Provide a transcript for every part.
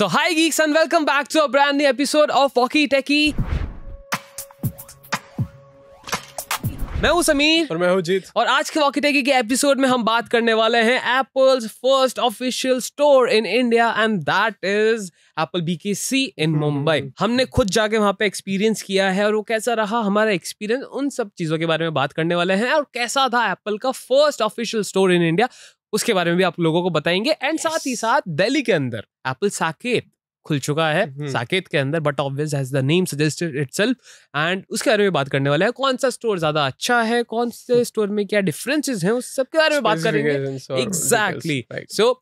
So hi geeks and welcome back to a brand new episode of Walkie Techie. मैं हूं समीर और मैं हूं जीत और आज के वॉकी टेकी के एपिसोड में हम बात करने वाले हैं Apple's first official store in India and that is Apple BKC in Mumbai हमने खुद जाके वहां पे एक्सपीरियंस किया है और वो कैसा रहा हमारा एक्सपीरियंस उन सब चीजों के बारे में बात करने वाले हैं और कैसा था एप्पल का first official store in India उसके बारे में भी आप लोगों को बताएंगे एंड yes. साथ ही साथ दिल्ली के अंदर एप्पल साकेत खुल चुका है हम्म। साकेत के अंदर but obvious has the name suggested it and उसके बारे में बात करने वाला है कौन सा स्टोर ज्यादा अच्छा है कौन से स्टोर में क्या डिफरेंसेस हैं उस सब के बारे में बात करेंगे exactly so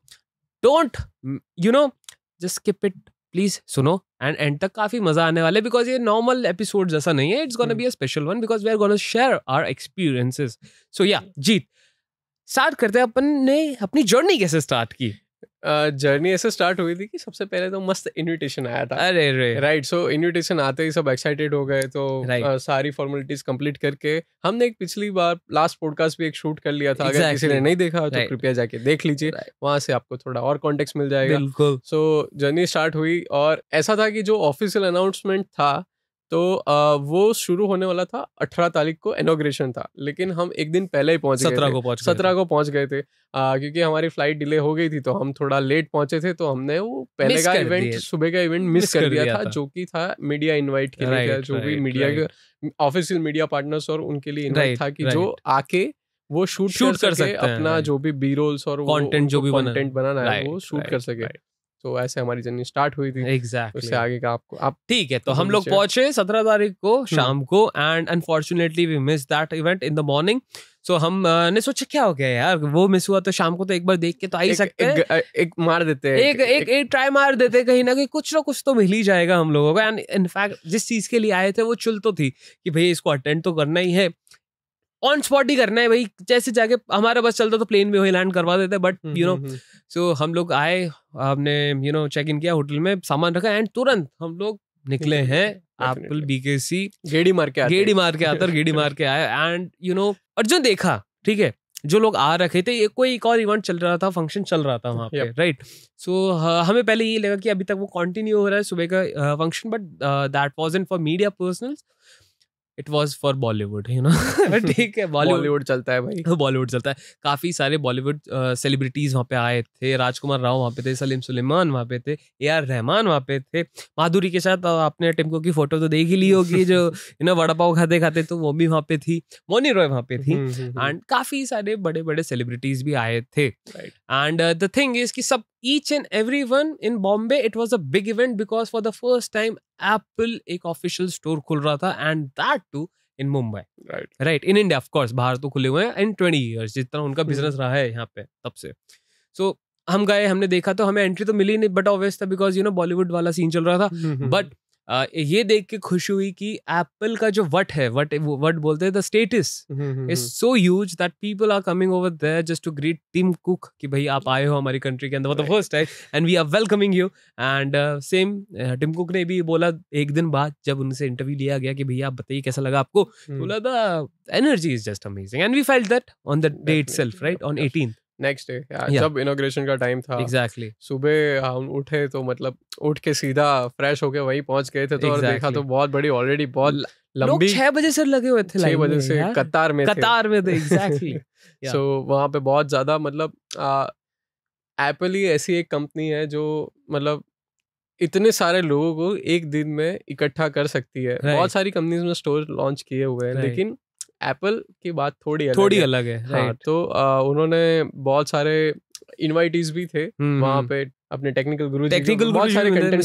don't you know just skip it please सुनो एंड एंड तक काफी मजा आने वाले बिकॉज ये नॉर्मल एपिसोड जैसा नहीं है it's gonna be a special one because we are gonna share our experiences so yeah जीत स्टार्ट करते हैं अपन ने अपनी जर्नी कैसे स्टार्ट की जर्नी ऐसे स्टार्ट हुई थी कि सबसे पहले तो मस्त इनविटेशन आया था अरे रे राइट सो इनविटेशन आते ही सब एक्साइटेड हो गए तो right. uh, सारी फॉर्मेलिटीज कंप्लीट करके हमने एक पिछली बार लास्ट पॉडकास्ट भी एक शूट कर लिया था exactly. अगर किसी ने नहीं देखा तो right. तो कृपया जाके देख लीजिए right. वहां से आपको थोड़ा और कॉन्टेक्ट मिल जाएगा बिल्कुल सो जर्नी स्टार्ट हुई और ऐसा था कि जो ऑफिशियल अनाउंसमेंट था तो आ, वो शुरू होने वाला था अठारह तारीख को इनोग्रेशन था लेकिन हम एक दिन पहले ही पहुंच सत्रह को पहुंच सत्रह को पहुंच गए थे आ, क्योंकि हमारी फ्लाइट डिले हो गई थी तो हम थोड़ा लेट पहुंचे थे तो हमने वो पहले का इवेंट सुबह का इवेंट मिस कर दिया था जो कि था मीडिया इन्वाइट के लिए जो भी मीडिया के ऑफिशियल मीडिया पार्टनर्स और उनके लिए इन्वाइट था कि जो आके वो शूट शूट कर, सके अपना जो भी बी रोल्स और कंटेंट जो भी कंटेंट बनाना है वो शूट कर सके तो ऐसे हमारी जर्नी स्टार्ट हुई थी एग्जैक्टली exactly. उससे आगे का आपको आप ठीक है तो हम लोग पहुंचे सत्रह तारीख को हम्म। शाम को and unfortunately we miss that event in the morning so हम ने सोचा क्या हो गया यार वो मिस हुआ तो शाम को तो एक बार देख के तो आ ही सकते एक, एक मार देते हैं एक एक एक ट्राई मार देते कहीं ना कहीं कुछ ना कुछ तो मिल ही जाएगा हम लोगों को एंड इनफैक्ट जिस चीज के लिए आए थे वो चुल तो थी कि भाई इसको अटेंड तो करना ही है ऑन स्पॉट ही करना है भाई जैसे जाके हमारा बस चलता तो प्लेन में वही लैंड करवा देते बट यू नो सो हम लोग आए हमने यू नो चेक इन किया होटल में सामान रखा एंड तुरंत हम लोग निकले हैं एप्पल बीकेसी गेड़ी मार के गेड़ी मार के आता गेड़ी मार के आया एंड यू नो और जो देखा ठीक है जो लोग आ रखे थे ये कोई एक और इवेंट चल रहा था फंक्शन चल रहा था वहाँ पे राइट सो हमें पहले ये लगा कि अभी तक वो कंटिन्यू हो रहा है सुबह का function but that was for media personals it was for Bollywood you know ठीक है बॉलीवुड चलता है भाई बॉलीवुड चलता है काफ़ी सारे बॉलीवुड सेलिब्रिटीज़ वहाँ पे आए थे राजकुमार राव वहाँ पे थे सलीम सुलेमान वहाँ पे थे ए आर रहमान वहाँ पे थे माधुरी के साथ आपने टिमको की फोटो तो देख ही ली होगी जो यू नो वड़ा पाव खाते खाते तो वो भी वहाँ पे थी मोनी रॉय वहाँ पे थी एंड हम्म, हम्म, हम्म। काफ़ी सारे बड़े बड़े सेलिब्रिटीज़ भी आए थे एंड द थिंग इज कि सब each and everyone in Bombay, it was a big event because for the first time, Apple एक official store खुल रहा था and that too in Mumbai. Right. Right. In India, of course, बाहर तो खुले हुए हैं in 20 years जितना उनका बिजनेस रहा है यहाँ पे तब से. So हम गए हमने देखा तो हमें एंट्री तो मिली नहीं बट ऑब्वियस था बिकॉज यू नो बॉलीवुड वाला सीन चल रहा था बट ये देख के खुश हुई कि एप्पल का जो वट है वट वट बोलते हैं the status is so huge that people are coming over there just to greet Tim Cook कि भाई आप आए हो हमारी कंट्री के अंदर the first time and we are welcoming you and same Tim Cook ने भी बोला एक दिन बाद जब उनसे इंटरव्यू लिया गया कि भैया आप बताइए कैसा लगा आपको हम्म। बोला the energy is just amazing and we felt that on the day self right on 18th next day जब इनोग्रेशन का टाइम था एग्जैक्टली exactly. सुबह हाँ, हम उठे तो मतलब उठ के सीधा फ्रेश होके वहीं पहुंच गए थे तो exactly. और देखा तो बहुत बड़ी ऑलरेडी बहुत लंबी छह बजे से लगे हुए थे छह बजे से कतार में कतार में थे एग्जैक्टली सो वहां पे बहुत ज्यादा मतलब एप्पल ही ऐसी एक कंपनी है जो मतलब इतने सारे लोगों को एक दिन में इकट्ठा कर सकती है right. बहुत सारी कंपनीज में स्टोर लॉन्च किए हुए हैं right. लेकिन एप्पल की बात थोड़ी अलग थोड़ी है। अलग है हाँ तो आ, उन्होंने बहुत सारे इनवाइटीज भी थे हम्म, हम्म। वहां पे अपने टेक्निकल गुरु टेक्निकल बहुत सारे कंटेंट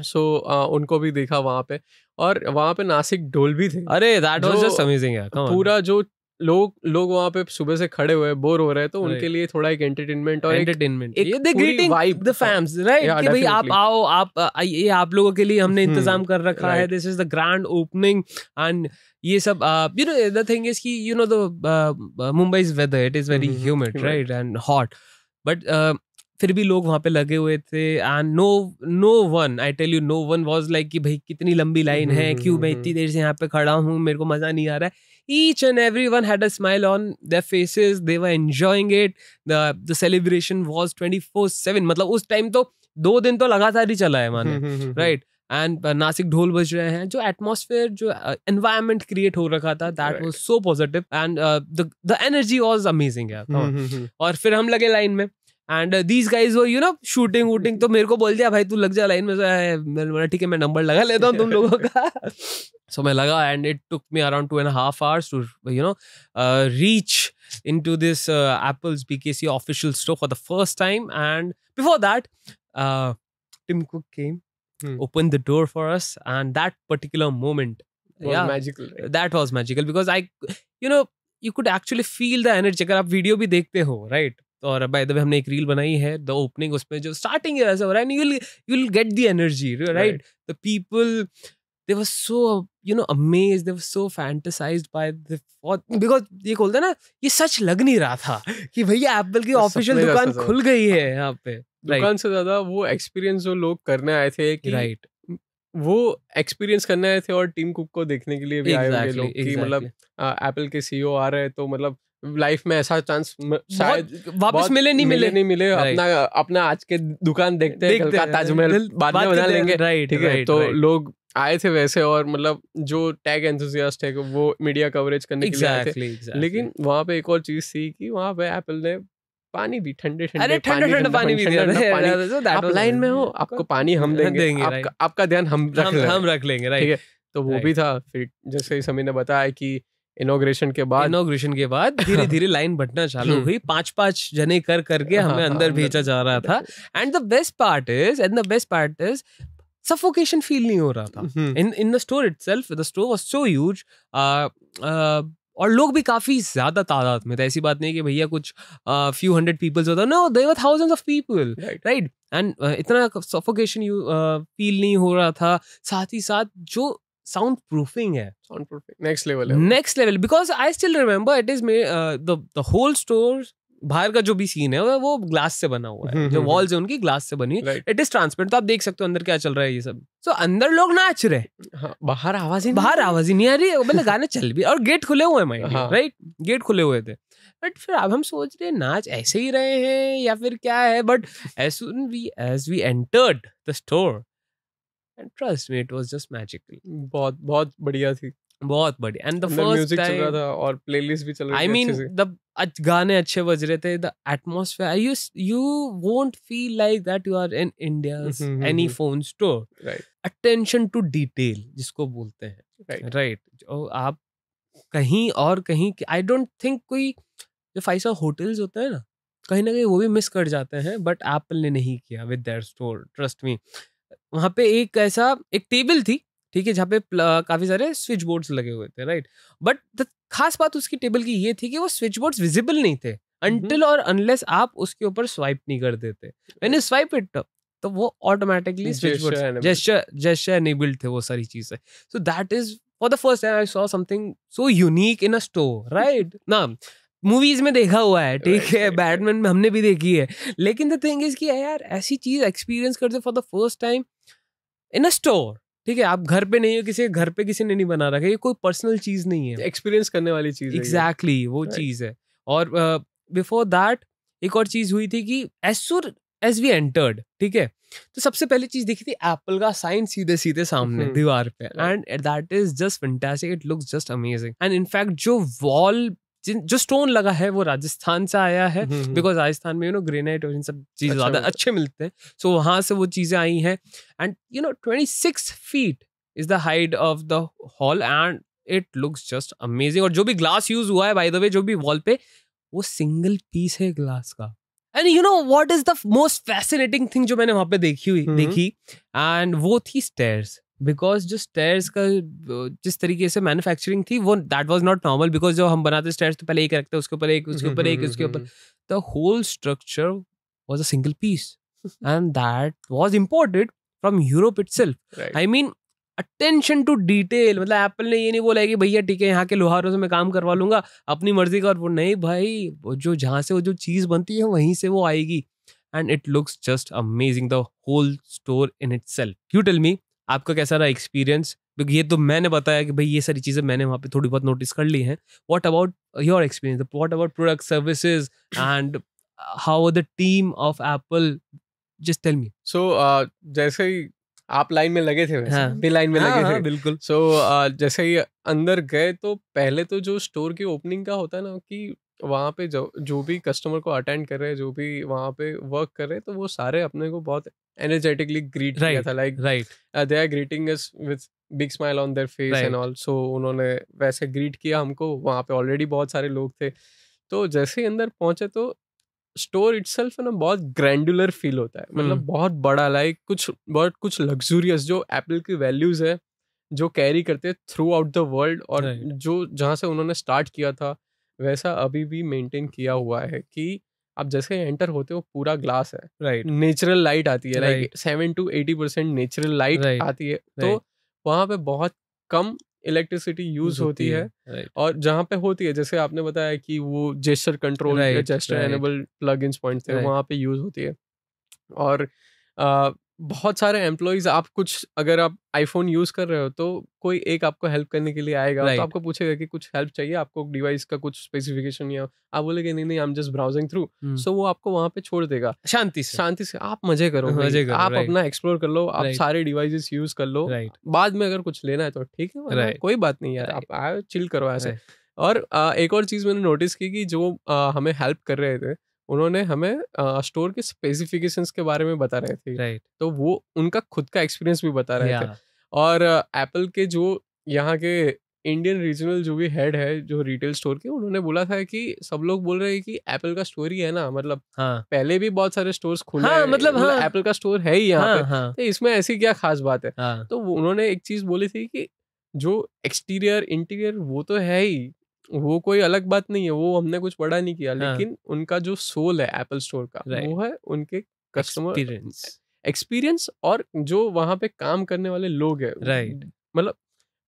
सो हाँ। so, uh, उनको भी देखा वहां पे और वहां पे नासिक ढोल भी थे अरे दैट वाज जस्ट अमेजिंग यार पूरा जो लोग लोग वहाँ पे सुबह से खड़े हुए बोर हो रहे हैं तो right. उनके लिए थोड़ा एक एंटरटेनमेंट और एंटरटेनमेंट एक ग्रीटिंग द फैम्स राइट कि भाई आप आओ आप ये आप लोगों के लिए हमने hmm. इंतजाम कर रखा है this is the grand opening and ये सब you know the thing is कि you know the Mumbai is weather it is very humid right and hot but फिर भी लोग वहां पे लगे हुए थे and no no one I tell you no one was like कि भाई कितनी लंबी हम्म, लाइन हम्म, है हम्म, क्यों मैं इतनी देर से यहाँ पे खड़ा हूँ मेरे को मजा नहीं आ रहा है each and every one had a smile on the faces they were enjoying it the celebration was four seven मतलब उस टाइम तो दो दिन तो लगातार ही चला है मान राइट एंड नासिक ढोल बज रहे हैं जो एटमोसफेयर जो एनवायरमेंट uh, क्रिएट हो रखा था that was so positive and the energy was amazing और फिर हम लगे लाइन में एंड दीज गाइज वो यू नो शूटिंग वूटिंग तो मेरे को बोल दिया भाई तू लग जा लाइन में तो ठीक है मैं नंबर लगा लेता हूँ तुम लोगों का सो मैं लगा and it took me around two and half hours to you know reach in to this Apple's B K C official store for the first time and before that Tim Cook came open the door for us and that particular moment magical that was magical because I you know you could actually feel the energy अगर आप video भी देखते हो right और by the way हमने एक reel बनाई है द ओपनिंग उसमें जो स्टार्टिंग है ऐसा हो रहा है you you will get the energy right the people they were so you know amaze they were so fantasized by the because ये बोलते ना ये सच लग नहीं रहा था कि भैया एप्पल की ऑफिशियल दुकान खुल गई है यहाँ पे दुकान से ज्यादा वो एक्सपीरियंस जो लोग करने आए थे कि राइट वो एक्सपीरियंस करने आए थे और टीम कुक को देखने के लिए भी exactly, आए हुए लोग exactly. कि मतलब एप्पल के सीईओ e आ रहे हैं तो मतलब लाइफ में ऐसा चांस शायद वापस मिले नहीं मिले नहीं मिले अपना अपना आज के दुकान देखते हैं कल का ताजमहल बाद में बना लेंगे राइट ठीक है तो लोग आए थे वैसे और मतलब जो टैग एंथुजियास्ट है वो मीडिया कवरेज करने exactly, के लिए आए थे लेकिन वहाँ पे एक और चीज थी कि वहाँ पे एप्पल ने पानी भी ठंडे ठंडे अरे ठंडे ठंडा मतलब पानी भी दिया आप लाइन में हो आपको पानी हम देंगे देंगे आपका आपका ध्यान हम रख हम रख लेंगे ठीक है तो वो भी था फिर जैसे समीर ने बताया कि इनोग्रेशन के बाद इनोग्रेशन के बाद धीरे धीरे लाइन बटना चालू हम्म। हुई पांच पांच जने कर करके हमें हाँ, अंदर हाँ, भेजा जा रहा था and the best part is and the best part is suffocation feel नहीं हो रहा था in in the store itself the store was so huge और लोग भी काफी ज्यादा तादाद में था ऐसी बात नहीं कि भैया कुछ फ्यू हंड्रेड पीपल्स होता no they were thousands of people right and इतना सफोकेशन फील नहीं हो रहा था साथ ही साथ जो साउंड प्रूफिंग है साउंड प्रूफिंग नेक्स्ट लेवल है next level because I still remember it is may the whole store बाहर का जो भी सीन है वो ग्लास से बना हुआ है हम्म, जो वॉल्स हम्म, हम्म। है उनकी ग्लास से बनी है इट इज ट्रांसपेरेंट तो आप देख सकते हो अंदर क्या चल रहा है ये सब सो so, अंदर लोग नाच रहे हाँ, बाहर आवाज ही बाहर आवाज ही नहीं आ रही है मतलब गाने चल भी और गेट खुले हुए हैं राइट हाँ। गेट खुले हुए थे बट फिर अब हम सोच रहे हैं नाच ऐसे ही रहे हैं या फिर क्या है but as soon we as we entered the store and trust me it was just magical बहुत बहुत बढ़िया थी बहुत बढ़िया एंड द फर्स्ट टाइम चल रहा था और प्लेलिस्ट भी चल रही आई मीन द गाने अच्छे बज रहे थे the atmosphere you you won't feel like that you are in India any phone store right attention to detail जिसको बोलते हैं राइट राइट आप कहीं और कहीं आई डोंट थिंक कोई जो फाइव स्टार होटल्स होते हैं ना कहीं ना कहीं वो भी मिस कर जाते हैं बट एप्पल ने नहीं किया विद स्टोर ट्रस्ट मी वहाँ पे एक ऐसा एक टेबल थी ठीक है जहाँ पे काफ़ी सारे स्विच बोर्ड्स लगे हुए थे राइट बट द खास बात उसकी टेबल की ये थी कि वो स्विच बोर्ड्स विजिबल नहीं थे अनटिल हम्म। और अनलेस आप उसके ऊपर स्वाइप नहीं कर देते मैंने स्वाइप इट तो वो automatically switch board gesture gesture enabled थे वो सारी चीजें so that is for the first time I saw something so unique in a store right ना मूवीज में देखा हुआ है ठीक है बैडमैन में हमने भी देखी है लेकिन द थिंग इज कि यार ऐसी चीज एक्सपीरियंस करते for the first time in a store ठीक है आप घर पे नहीं हो किसी घर पे किसी ने नहीं बना रखा ये कोई पर्सनल चीज नहीं है एक्सपीरियंस करने वाली चीज एग्जैक्टली exactly, वो right. चीज है और बिफोर uh, दैट एक और चीज हुई थी कि assure as as we entered ठीक है तो सबसे पहली चीज देखी थी एप्पल का साइन सीधे सीधे सामने हम्म। दीवार पे and that is just fantastic it looks just amazing and in fact जो वॉल जिन जो स्टोन लगा है वो राजस्थान से आया है बिकॉज हम्म, हम्म। राजस्थान में यू नो ग्रेनाइट और इन सब चीज अच्छा, ज्यादा मतलब अच्छे मिलते हैं सो so, वहां से वो चीजें आई हैं and you know twenty six feet is the height of the hall and it looks just amazing और जो भी ग्लास यूज हुआ है बाय द वे जो भी वॉल पे वो सिंगल पीस है ग्लास का and you know what is the most fascinating thing जो मैंने वहां पे देखी हुई हम्म। देखी एंड वो थी स्टेयर्स बिकॉज जो स्टेयर्स का जिस तरीके से मैन्युफैक्चरिंग थी वो that was not normal because जो हम बनाते स्टेयर्स तो पहले एक रखते उसके ऊपर एक उसके हम्म, ऊपर एक हम्म, उसके ऊपर the whole structure was a single piece and that was imported from Europe self I mean attention to detail मतलब एप्पल ने ये नहीं बोला है कि भैया ठीक है यहाँ के लोहारों से मैं काम करवा लूंगा अपनी मर्जी का और वो नहीं भाई जो जहाँ से वो जो चीज़ बनती है वहीं से वो आएगी and it looks just amazing the whole store in itself you tell me आपका कैसा रहा एक्सपीरियंस क्योंकि ये तो मैंने बताया कि भाई ये सारी चीज़ें मैंने वहाँ पे थोड़ी बहुत नोटिस कर ली हैं what about your experience what about product services and how the team of Apple just tell me so जैसे ही आप लाइन में लगे थे वैसे हाँ, लाइन में हाँ, लगे हाँ, थे बिल्कुल सो so, uh, जैसे ही अंदर गए तो पहले तो जो स्टोर की ओपनिंग का होता है ना कि वहाँ पे जो जो भी कस्टमर को अटेंड कर रहे हैं जो भी वहाँ पे वर्क कर रहे हैं तो वो सारे अपने को बहुत एनर्जेटिकली ग्रीट right, किया था like right they are greeting us with big smile on their face and all so उन्होंने वैसे ग्रीट किया हमको वहाँ पे ऑलरेडी बहुत सारे लोग थे तो जैसे ही अंदर पहुंचे तो स्टोर इट सेल्फ ना बहुत ग्रैंडुलर फील होता है मतलब hmm. बहुत बड़ा लाइक कुछ बहुत कुछ लग्जूरियस जो एप्पल की वैल्यूज है जो कैरी करते हैं थ्रू आउट द वर्ल्ड और right. जो जहाँ से उन्होंने स्टार्ट किया था वैसा अभी भी मेंटेन किया हुआ है कि आप जैसे एंटर होते हो पूरा ग्लास है राइट नेचुरल लाइट आती है like seven to eighty percent natural light आती है तो वहाँ पे बहुत कम इलेक्ट्रिसिटी यूज होती है, और जहाँ पे होती है जैसे आपने बताया कि वो gesture control gesture enable plug in point थे वहाँ पे यूज होती है और बहुत सारे एम्प्लॉयज आप कुछ अगर आप आईफोन यूज कर रहे हो तो कोई एक आपको हेल्प करने के लिए आएगा तो right. तो आपको पूछेगा कि कुछ हेल्प चाहिए आपको डिवाइस का कुछ स्पेसिफिकेशन या आप बोलेगे नहीं नहीं I am just browsing through so वो आपको वहां पे छोड़ देगा शांति से शांति से आप मजे करो मजे करो आप right. अपना एक्सप्लोर कर लो आप right. सारे डिवाइसेस यूज कर लो बाद में अगर कुछ लेना है तो ठीक है कोई बात नहीं यार आप आयो चिल करो ऐसे और एक और चीज मैंने नोटिस की कि जो हमें हेल्प कर रहे थे उन्होंने हमें स्टोर के स्पेसिफिकेशंस के बारे में बता रहे थे राइट तो वो उनका खुद का एक्सपीरियंस भी बता रहे थे और एप्पल के जो यहाँ के इंडियन रीजनल जो भी हेड है जो रिटेल स्टोर के उन्होंने बोला था कि सब लोग बोल रहे हैं कि एप्पल का स्टोर ही है ना मतलब हाँ. पहले भी बहुत सारे स्टोर्स खुले हाँ, मतलब, मतलब हाँ. एप्पल का स्टोर है ही यहाँ हाँ, हाँ. तो इसमें ऐसी क्या खास बात है हाँ. तो उन्होंने एक चीज बोली थी कि जो एक्सटीरियर इंटीरियर वो तो है ही वो कोई अलग बात नहीं है वो हमने कुछ पढ़ा नहीं किया हाँ. लेकिन उनका जो सोल है एप्पल स्टोर का right. वो है उनके कस्टमर एक्सपीरियंस और जो वहां पे काम करने वाले लोग है राइट right. मतलब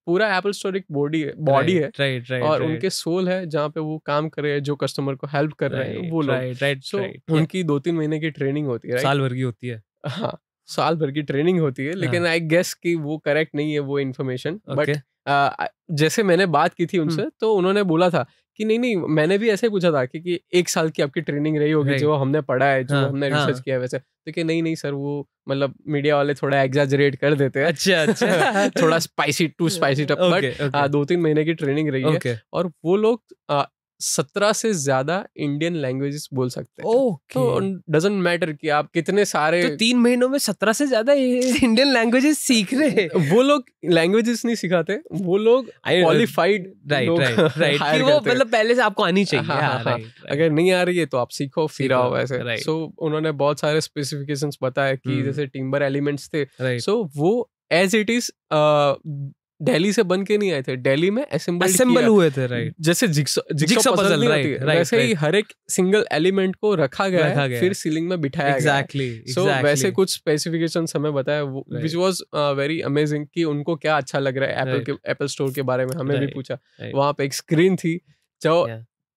पूरा एप्पल स्टोर एक बॉडी है बॉडी है राइट राइट और उनके सोल है जहाँ पे वो काम कर रहे हैं जो कस्टमर को हेल्प कर रहे हैं वो राइट राइट सो उनकी दो तीन महीने की ट्रेनिंग होती है साल भर की होती है हाँ साल भर की ट्रेनिंग होती है लेकिन आई हाँ। गेस कि वो करेक्ट नहीं है वो इन्फॉर्मेशन बट जैसे मैंने बात की थी उनसे तो उन्होंने बोला था कि नहीं नहीं मैंने भी ऐसे पूछा था कि, कि एक साल की आपकी ट्रेनिंग रही होगी जो हमने पढ़ा है जो हाँ, हमने हाँ। रिसर्च हाँ. किया है वैसे तो कि नहीं नहीं सर वो मतलब मीडिया वाले थोड़ा एग्जाजरेट कर देते हैं अच्छा अच्छा थोड़ा स्पाइसी टू स्पाइसी टप बट दो तीन महीने की ट्रेनिंग रही है और वो लोग सत्रह से ज्यादा इंडियन लैंग्वेजेस बोल सकते हैं ओके तो डजेंट मैटर कि आप कितने सारे तो तीन महीनों में सत्रह से ज्यादा इंडियन लैंग्वेजेस सीख रहे हैं वो लोग लैंग्वेजेस नहीं सिखाते वो लोग क्वालिफाइड राइट राइट राइट वो मतलब पहले से आपको आनी चाहिए हाँ, हाँ, हाँ, हाँ, हाँ, अगर नहीं आ रही है तो आप सीखो फिर आओ वैसे सो उन्होंने बहुत सारे स्पेसिफिकेशन बताया कि हम्म। जैसे टिम्बर एलिमेंट्स थे सो वो एज इट इज दिल्ली से बन के नहीं आए थे दिल्ली में असेंबल असेंबल हुए थे राइट जैसे जिक्सो पजल राइट वैसे ही हर एक सिंगल एलिमेंट को रखा गया रखा गया फिर सीलिंग में बिठाया exactly, गया सो exactly. so, वैसे कुछ स्पेसिफिकेशन हमें बताया व्हिच वाज वेरी अमेजिंग कि उनको क्या अच्छा लग रहा है एप्पल के एप्पल स्टोर के बारे में हमें भी पूछा वहां पे एक स्क्रीन थी जो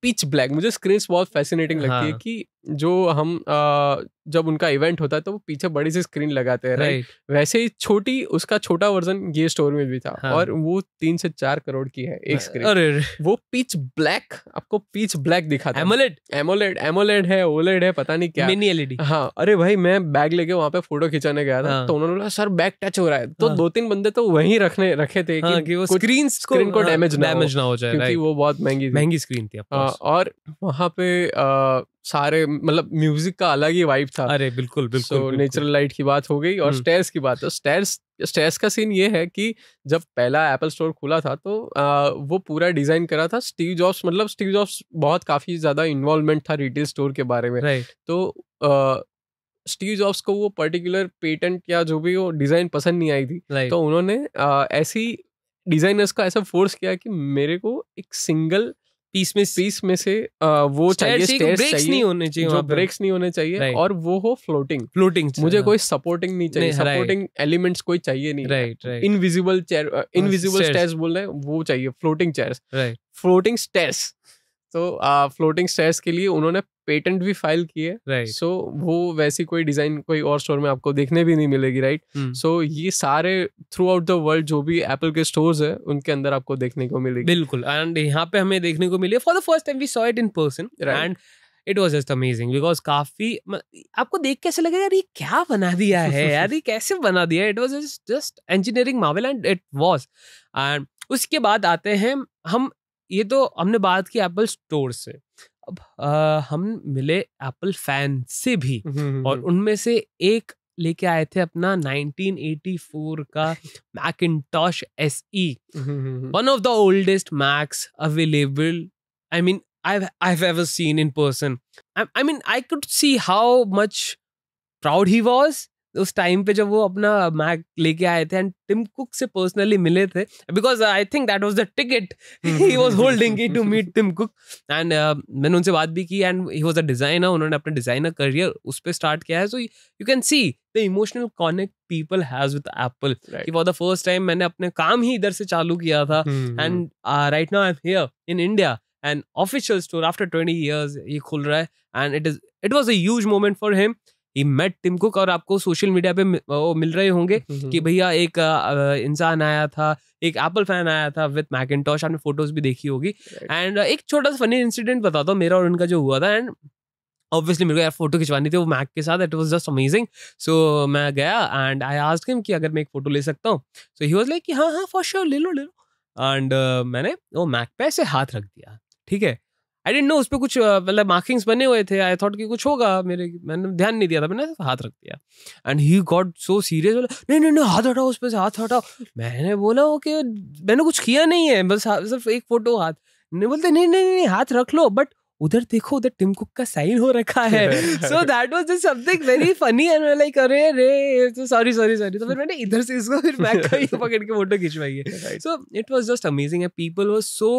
पिच ब्लैक मुझे स्क्रीन बहुत फैसिनेटिंग लगती है हाँ। कि जो हम आ, जब उनका इवेंट होता है तो वो पीछे बड़ी सी स्क्रीन लगाते हैं राइट वैसे ही छोटी उसका छोटा वर्जन ये स्टोर में भी था हाँ। और वो तीन से चार करोड़ की है एक स्क्रीन अरे वो पीच ब्लैक आपको पीच ब्लैक दिखाता एमोलेड एमोलेड एमोलेड है ओलेड है पता नहीं क्या मिनी एलईडी हाँ अरे भाई मैं बैग लेके वहां पे फोटो खिंचाने गया था हाँ। तो उन्होंने बोला सर बैग टच हो रहा है तो हाँ। दो तीन बंदे तो वही रखने रखे थे कि हाँ, वो स्क्रीन स्क्रीन को डैमेज ना हो जाए क्योंकि वो बहुत महंगी महंगी स्क्रीन थी और वहां पे सारे मतलब म्यूजिक का अलग ही वाइब था अरे बिल्कुल बिल्कुल, so, नेचुरल लाइट की बात हो गई और स्टेयर्स हम्म। की बात स्टेयर्स स्टेयर्स का सीन ये है कि जब पहला एप्पल स्टोर खुला था तो आ, वो पूरा डिजाइन करा था स्टीव जॉब्स मतलब स्टीव जॉब्स बहुत काफी ज्यादा इन्वॉल्वमेंट था रिटेल स्टोर के बारे में राइट तो स्टीव जॉब्स को वो पर्टिकुलर पेटेंट या जो भी वो डिजाइन पसंद नहीं आई थी तो उन्होंने ऐसी डिजाइनर्स का ऐसा फोर्स किया कि मेरे को एक सिंगल पीस में पीस में से आ, वो चाहिए ब्रेक्स नहीं होने चाहिए जो ब्रेक्स नहीं होने चाहिए और वो हो फ्लोटिंग फ्लोटिंग मुझे हाँ। कोई सपोर्टिंग नहीं चाहिए सपोर्टिंग एलिमेंट्स कोई चाहिए नहीं right right invisible chair invisible stairs बोल रहे हैं वो चाहिए floating chairs right floating stairs तो फ्लोटिंग स्टेयर्स के लिए उन्होंने पेटेंट भी फाइल किए राइट सो वो वैसी कोई डिजाइन कोई और स्टोर में आपको देखने भी नहीं मिलेगी right right? So hmm. so, ये सारे थ्रू आउट द वर्ल्ड जो भी एप्पल के स्टोर्स है उनके अंदर आपको देखने को मिलेगी बिल्कुल एंड यहाँ पे हमें देखने को मिले for the first time we saw it in person and it was just amazing because काफी आपको देख कैसे लगेगा यार ये क्या बना दिया है यार ये कैसे बना दिया it was just engineering marvel and it was एंड उसके बाद आते हैं हम ये तो हमने बात की एप्पल स्टोर से अब आ, हम मिले एप्पल फैन से भी हम्म, हम्म, हम्म, और उनमें से एक लेके आए थे अपना 1984 का Macintosh S E one of the oldest Macs available I mean I I have ever seen in person I mean I could see how much proud he was उस टाइम पे जब वो अपना मैक लेके आए थे एंड टिम कुक से personally मिले थे because I think that was the ticket he was holding to meet Tim Cook and मैंने उनसे बात भी की and he was a designer उन्होंने अपना डिजाइनर करियर उस पर स्टार्ट किया है so you can see the emotional connect people has with Apple for the first time मैंने अपने काम ही इधर से चालू किया था and right now I am here in India and official store after twenty years ये खुल रहा है and it is it was a huge moment for him he met Tim Cook और आपको सोशल मीडिया पे वो मिल रहे होंगे हम्म, हम्म, हम्म। कि भैया एक इंसान आया था एक एप्पल फैन आया था विथ मैक आपने फोटोज भी देखी होगी एंड एक छोटा सा फनी इंसिडेंट बताता हूँ मेरा और उनका जो हुआ था एंड ऑब्वियसली मेरे को यार फोटो खिंचवानी थी वो मैक के साथ it was just amazing so मैं गया एंड आई आस्क हिम कि अगर मैं एक फोटो ले सकता हूँ सो ही वॉज लाइक कि हाँ हाँ फॉर श्योर ले लो ले लो एंड uh, मैंने वो मैक पे ऐसे हाथ रख दिया ठीक है आई डेंट नो उस पर कुछ मतलब मार्किंग्स बने हुए थे आई थॉट कि कुछ होगा मेरे मैंने ध्यान नहीं दिया था मैंने हाथ रख दिया and he got so serious बोला नहीं नहीं नहीं हाथ हटाओ उस पर से हाथ हटाओ मैंने बोला ओके मैंने कुछ किया नहीं है बस हाँ, सिर्फ एक फोटो हाथ नहीं बोलते नहीं नहीं नहीं हाथ रख लो बट उधर देखो उधर टिम कुक का साइन हो रखा है so that was just something very funny and like अरे रे सॉरी सॉरी सॉरी तो फिर मैंने इधर से इसको फिर बैक का ही पकड़ के फोटो खिंचवाई है so it was just amazing and people was so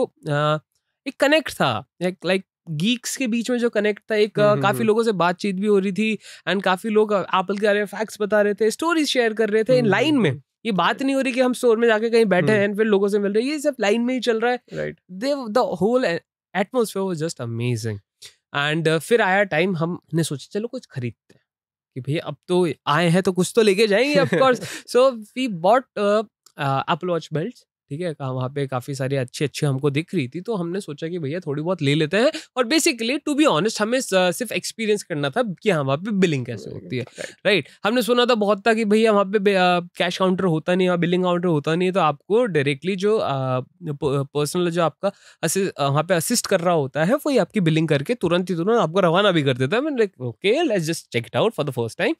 एक कनेक्ट था लाइक गीक्स के बीच में जो कनेक्ट था एक mm-hmm. काफी लोगों से बातचीत भी हो रही थी एंड काफी लोग एप्पल के बारे में फैक्ट्स बता रहे थे स्टोरीज शेयर कर रहे थे इन लाइन में ये बात नहीं हो रही कि हम स्टोर में जाके कहीं बैठे हैं फिर लोगों से मिल रहे हैं ये सब लाइन में ही चल रहा है right they the whole atmosphere was just amazing and फिर आया टाइम हमने सोचा चलो कुछ खरीदते हैं कि भैया अब तो आए हैं तो कुछ तो लेके जाएंगे of course so we bought Apple Watch belt ठीक है वहाँ पे काफ़ी सारी अच्छी अच्छी हमको दिख रही थी तो हमने सोचा कि भैया थोड़ी बहुत ले लेते हैं और बेसिकली टू बी ऑनेस्ट हमें सिर्फ एक्सपीरियंस करना था कि हाँ वहाँ पे बिलिंग कैसे होती है राइट हमने सुना था बहुत था कि भैया वहाँ पे कैश काउंटर होता नहीं है बिलिंग काउंटर होता नहीं है तो आपको डायरेक्टली जो पर्सनल जो आपका वहाँ पे असिस्ट कर रहा होता है वही आपकी बिलिंग करके तुरंत ही तुरंत आपको रवाना भी कर देता है okay let's just check it out for the first time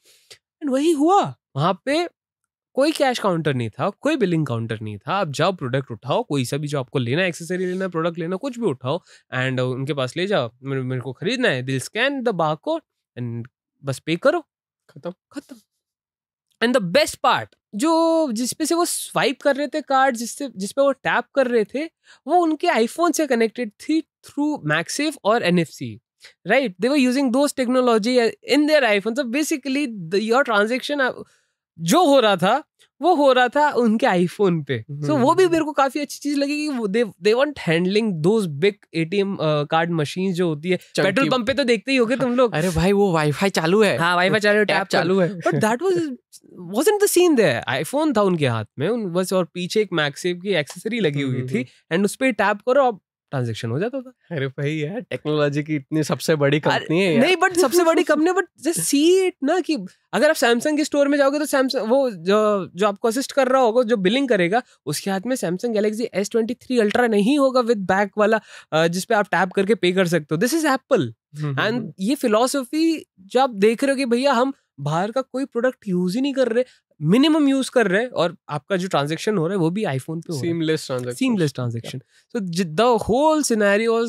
and वही हुआ वहाँ पे कोई कैश काउंटर नहीं था कोई बिलिंग काउंटर नहीं था आप जाओ प्रोडक्ट उठाओ कोई सा भी जो आपको लेना एक्सेसरी लेना प्रोडक्ट लेना कुछ भी उठाओ एंड उनके पास ले जाओ मेरे, मेरे को खरीदना है दिल स्कैन द बार एंड बस पे करो खत्म खत्म एंड द बेस्ट पार्ट जो जिसपे से वो स्वाइप कर रहे थे कार्ड जिससे जिसपे वो टैप कर रहे थे वो उनके आईफोन से कनेक्टेड थी थ्रू मैक्सेफ और N C right they were using those technology in their iPhone so basically your transaction जो हो रहा था वो हो रहा था उनके आईफोन पे सो so, वो भी हम्म। मेरे को काफी अच्छी चीज लगी कि वो they they want handling those big ATM card machine जो होती है पेट्रोल पंप पे तो देखते ही होगे तुम लोग अरे भाई वो वाईफाई चालू है हाँ वाईफाई चालू टैप चालू है but that was wasn't the scene their iPhone था उनके हाथ में उन बस और पीछे एक मैक्सेव की एक्सेसरी लगी हुई हम्म, थी एंड हम्म, उस पर टैप करो ट्रांजेक्शन हो जाता था अरे भाई यार टेक्नोलॉजी की इतनी सबसे बड़ी कंपनी है नहीं बट सबसे बड़ी company but just see it ना कि अगर आप सैमसंग के स्टोर में जाओगे तो सैमसंग वो जो जो आपको असिस्ट कर रहा होगा जो बिलिंग करेगा उसके हाथ में Samsung Galaxy S twenty three Ultra नहीं होगा विद बैक वाला जिसपे आप टैप करके पे कर सकते हो दिस इज एप्पल एंड ये फिलोसफी जो आप देख रहे हो कि भैया हम बाहर का कोई प्रोडक्ट यूज ही नहीं कर रहे मिनिमम यूज कर रहे हैं और आपका जो ट्रांजेक्शन हो रहा है वो भी आईफोन पे seamless transaction seamless transaction so the whole scenario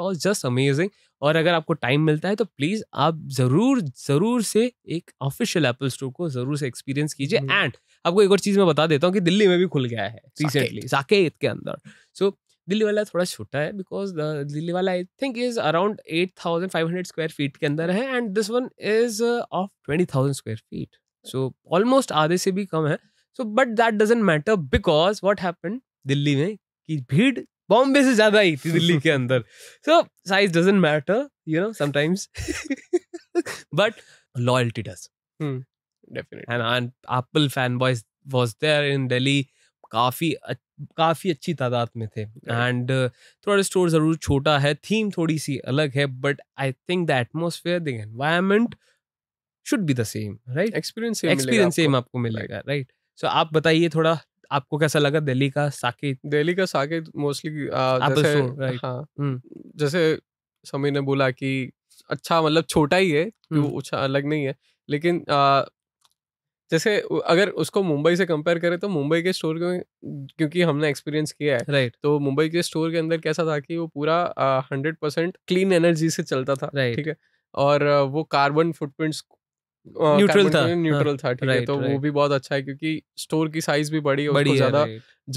was just amazing और अगर आपको टाइम मिलता है तो प्लीज़ आप ज़रूर ज़रूर से एक ऑफिशियल एप्पल स्टोर को ज़रूर से एक्सपीरियंस कीजिए एंड हम्म। आपको एक और चीज़ मैं बता देता हूँ कि दिल्ली में भी खुल गया है रिसेंटली साकेत के अंदर सो so, दिल्ली वाला थोड़ा छोटा है बिकॉज दिल्ली वाला I think is around eight thousand five hundred square feet के अंदर है and this one is of twenty thousand square feet so almost आधे से भी कम है so but that doesn't matter because what happen Delhi में कि भीड़ बॉम्बे से ज्यादा ही थी दिल्ली के अंदर so size doesn't matter you know sometimes but loyalty does definitely and Apple fan boys was there in Delhi काफ़ी काफ़ी अच्छी तादाद में थे एंड थोड़ा स्टोर ज़रूर छोटा है थीम थोड़ी सी अलग है but I think the atmosphere the environment should be the same right experience experience same आपको मिलेगा राइट सो आप बताइए थोड़ा आपको कैसा लगा दिल्ली का साकेत दिल्ली का साकेत मोस्टली जैसे right. हाँ, हम्म। जैसे समीर ने बोला कि अच्छा मतलब छोटा ही है तो अच्छा अलग नहीं है लेकिन जैसे अगर उसको मुंबई से कंपेयर करें तो मुंबई के स्टोर क्योंकि हमने एक्सपीरियंस किया है राइट तो मुंबई के स्टोर के अंदर कैसा था कि वो पूरा हंड्रेड परसेंट क्लीन एनर्जी से चलता था राइट ठीक है और वो कार्बन फुटप्रिंट्स न्यूट्रल था न्यूट्रल हाँ। था ठीक है तो वो भी बहुत अच्छा है क्योंकि स्टोर की साइज भी बड़ी है ज्यादा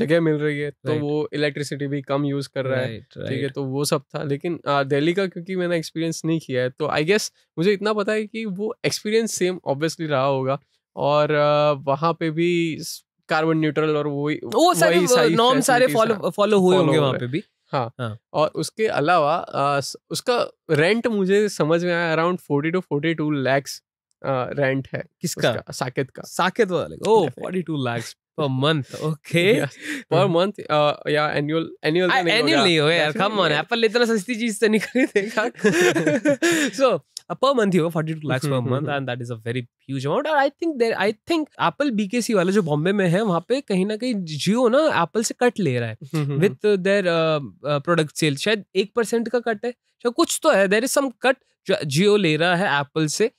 जगह मिल रही है तो वो इलेक्ट्रिसिटी भी कम यूज कर रहा है ठीक है तो वो सब था लेकिन दिल्ली का क्योंकि मैंने एक्सपीरियंस नहीं किया है तो आई गेस मुझे इतना पता है कि वो एक्सपीरियंस सेम ऑब्वियसली रहा होगा और वहां पे भी कार्बन न्यूट्रल और वही वो सारे नॉर्म सारे फॉलो फॉलो हुए होंगे वहां पे भी हाँ, हाँ और उसके अलावा आ, उसका रेंट मुझे समझ में आया around forty two forty two lakhs rent है किसका साकेत का साकेत वाले ओ forty two lakhs per month okay yes. per month uh, yeah तो annual नहीं annual nahi ho yaar come on apple itna sasti cheez se nahi so पर per month होगा 42 lakhs per month and that is a very huge amount और I think there I think Apple BKC वाले जो बॉम्बे में है वहाँ पे कहीं ना कहीं जियो ना Apple से कट ले रहा है with their product uh, sale uh, शायद एक परसेंट का कट है शायद कुछ तो है देर इज सम कट जियो ले रहा है एप्पल से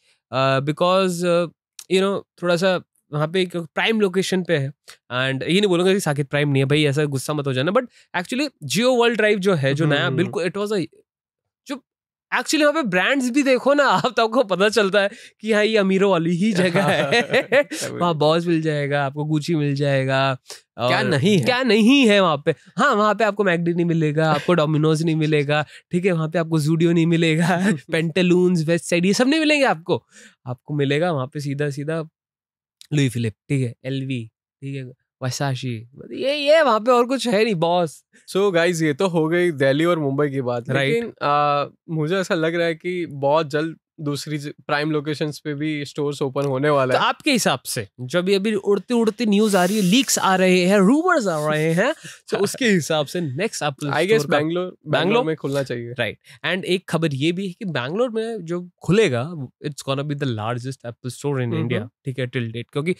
बिकॉज यू नो थोड़ा सा वहाँ पे एक प्राइम लोकेशन पे है एंड ये नहीं बोलूंगा कि साकेत प्राइम नहीं है भाई ऐसा गुस्सा मत हो जाना but actually Jio World Drive जो है जो नया बिल्कुल इट वॉज अ एक्चुअली वहाँ पे ब्रांड्स भी देखो ना आप तो आपको पता चलता है कि हाँ ये अमीरों वाली ही जगह है वहाँ बॉस मिल जाएगा आपको गुची मिल जाएगा और क्या नहीं है? क्या नहीं है वहाँ पे हाँ वहाँ पे आपको मैगडी नहीं मिलेगा आपको डोमिनोज नहीं मिलेगा ठीक है वहाँ पे आपको जूडियो नहीं मिलेगा पेंटेलून वेस्ट साइड ये सब नहीं मिलेंगे आपको आपको मिलेगा वहाँ पे सीधा सीधा लुई फिलिप ठीक है एल ठीक है वैसाशी मतलब ये ये वहाँ पे और कुछ है नहीं बॉस सो गाइज ये तो हो गई दिल्ली और मुंबई की बात right. लेकिन आ, मुझे ऐसा लग रहा है कि बहुत जल्द दूसरी प्राइम लोकेशन पे भी स्टोर्स ओपन होने वाला है तो आपके हिसाब से जब अभी उड़ती उड़ती न्यूज आ रही है लीक्स आ रहे हैं रूमर्स आ रहे हैं तो उसके हिसाब से next Apple I guess Bangalore Bangalore में खुलना चाहिए राइट right. एंड एक खबर ये भी है कि बैंगलोर में जो खुलेगा it's gonna be the largest Apple store in India ठीक है टिल डेट क्योंकि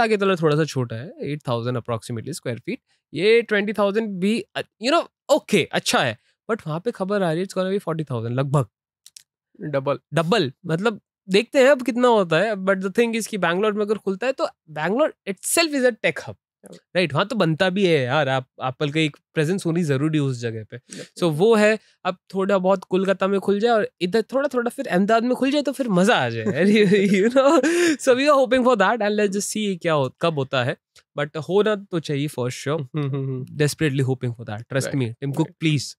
आगे तला थोड़ा सा छोटा है eight thousand approximately square feet ये ट्वेंटी थाउजेंड भी यू नो ओके अच्छा है बट वहाँ पे खबर आ रही है it's gonna be forty thousand लगभग डबल डबल मतलब देखते हैं अब कितना होता है बट द थिंग इसकी बैंगलोर में अगर खुलता है तो Bangalore itself is a tech hub right हाँ तो बनता भी है यार आप एप्पल का एक प्रेजेंस होनी जरूरी है उस जगह पे सो so, वो है अब थोड़ा बहुत कोलकाता में खुल जाए और इधर थोड़ा थोड़ा फिर अहमदाबाद में खुल जाए तो फिर मजा आ जाए you know so we are hoping for that and let's just see क्या हो, कब होता है बट होना तो चाहिए for sure desperately hoping for that trust me Tim Cook please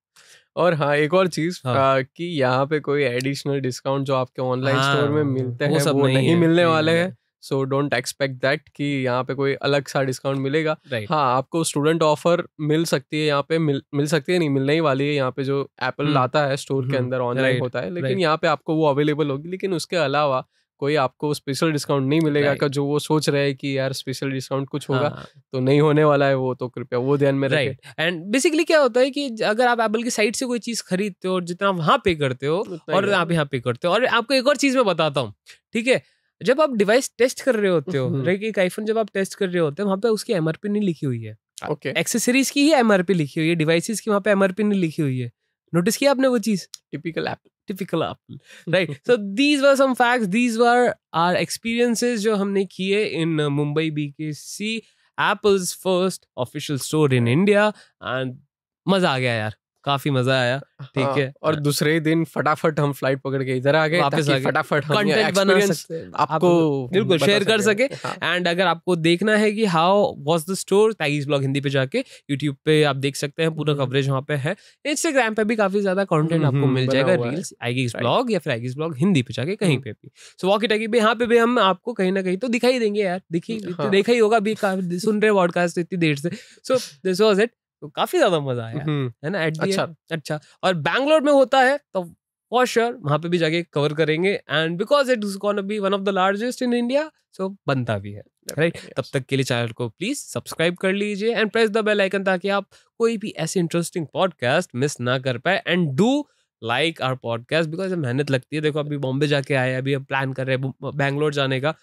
और हाँ एक और चीज हाँ. कि यहाँ पे कोई एडिशनल डिस्काउंट जो आपके ऑनलाइन हाँ, स्टोर में मिलते हैं वो, वो नहीं, नहीं मिलने नहीं वाले हैं सो डोंट एक्सपेक्ट दैट कि यहाँ पे कोई अलग सा डिस्काउंट मिलेगा right. हाँ आपको स्टूडेंट ऑफर मिल सकती है यहाँ पे मिल मिल सकती है नहीं मिलने ही वाली है यहाँ पे जो एप्पल हम्म। लाता है स्टोर के हम्म। अंदर ऑनलाइन right. होता है लेकिन right. यहाँ पे आपको वो अवेलेबल होगी लेकिन उसके अलावा कोई आपको स्पेशल डिस्काउंट नहीं मिलेगा right. का जो वो सोच रहे हैं कि यार स्पेशल डिस्काउंट कुछ होगा हाँ. तो नहीं होने वाला है वो तो कृपया वो ध्यान में राइट एंड बेसिकली क्या होता है कि अगर आप एप्पल की साइट से कोई चीज़ खरीदते हो और जितना वहां पे करते हो और आप यहाँ पे करते हो और आपको एक और चीज़ मैं बताता हूँ ठीक है जब आप डिवाइस टेस्ट कर रहे होते हो एक आईफोन जब आप टेस्ट कर रहे होते हो वहाँ पे उसकी एमआरपी नहीं लिखी हुई है ओके एक्सेसरीज की ही एमआरपी लिखी हुई है डिवाइसेस की वहाँ पे एमआरपी नहीं लिखी हुई है नोटिस किया आपने वो चीज टिपिकल एप्पल टिपिकल आप right so these were some facts these were are experiences जो हमने किए in Mumbai B K C Apple's first official store in India and मजा आ गया यार काफी मजा आया ठीक हाँ, है और दूसरे दिन फटाफट हम फ्लाइट पकड़ के इधर आ गए वापस आ फटाफट कंटेंट बना सकते आपको बिल्कुल शेयर कर सके एंड हाँ। अगर आपको देखना है कि how was the store ties blog Hindi पे जाके यूट्यूब पे आप देख सकते हैं पूरा कवरेज हम्म। वहाँ पे है इंस्टाग्राम पे भी काफी ज्यादा कॉन्टेंट हम्म, आपको हम्म, मिल जाएगा रील्स आईगीज ब्लॉग या फिर आईगीज ब्लॉग हिंदी पे जाके कहीं पे भी सो वॉकी टॉकी पे यहाँ पे भी हम आपको कहीं ना कहीं तो दिखाई देंगे यार दिखी हाँ। देखा ही होगा अभी सुन रहे पॉडकास्ट इतनी देर से सो दिस वॉज इट तो काफी ज्यादा मजा आया हम्म। है ना एट अच्छा अच्छा और बैंगलोर में होता है तो फॉर श्योर वहां पे भी जाके कवर करेंगे and because it is gonna be one of the largest in India so बनता भी है राइट तब तक के लिए चैनल को प्लीज सब्सक्राइब कर लीजिए and press the bell icon ताकि आप कोई भी ऐसे इंटरेस्टिंग पॉडकास्ट मिस ना कर पाए and do like our podcast because मेहनत लगती है देखो अभी बॉम्बे जाके आए अभी अब प्लान कर रहे हैं बैंगलोर जाने का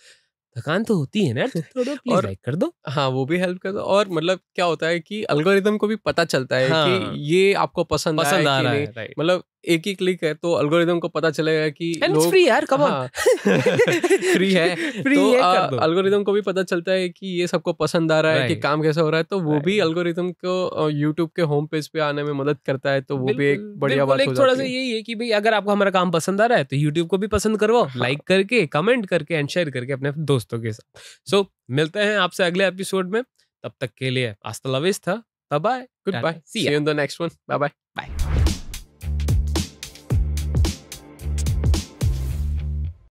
थकान तो होती है ना तो दो और लाइक कर दो हाँ वो भी हेल्प कर दो और मतलब क्या होता है कि अल्गोरिदम को भी पता चलता है हाँ, कि ये आपको पसंद पसंद आ रहा है मतलब एक ही क्लिक है तो अल्गोरिदम को पता चलेगा कि लोग फ्री यार कम हाँ, फ्री है फ्री तो अल्गोरिदम को भी पता चलता है कि ये सबको पसंद आ रहा है कि काम कैसा हो रहा है तो वो भी अल्गोरिदम को यूट्यूब के होम पेज पे आने में मदद करता है तो वो भी एक बढ़िया बात एक थोड़ा सा यही है कि भाई अगर आपको हमारा काम पसंद आ रहा है तो यूट्यूब को भी पसंद करो लाइक हाँ। करके कमेंट करके एंड शेयर करके अपने दोस्तों के साथ सो मिलते हैं आपसे अगले एपिसोड में तब तक के लिए आस्ता लवेज था Bye bye. Goodbye. See you in the next one. Bye bye Bye.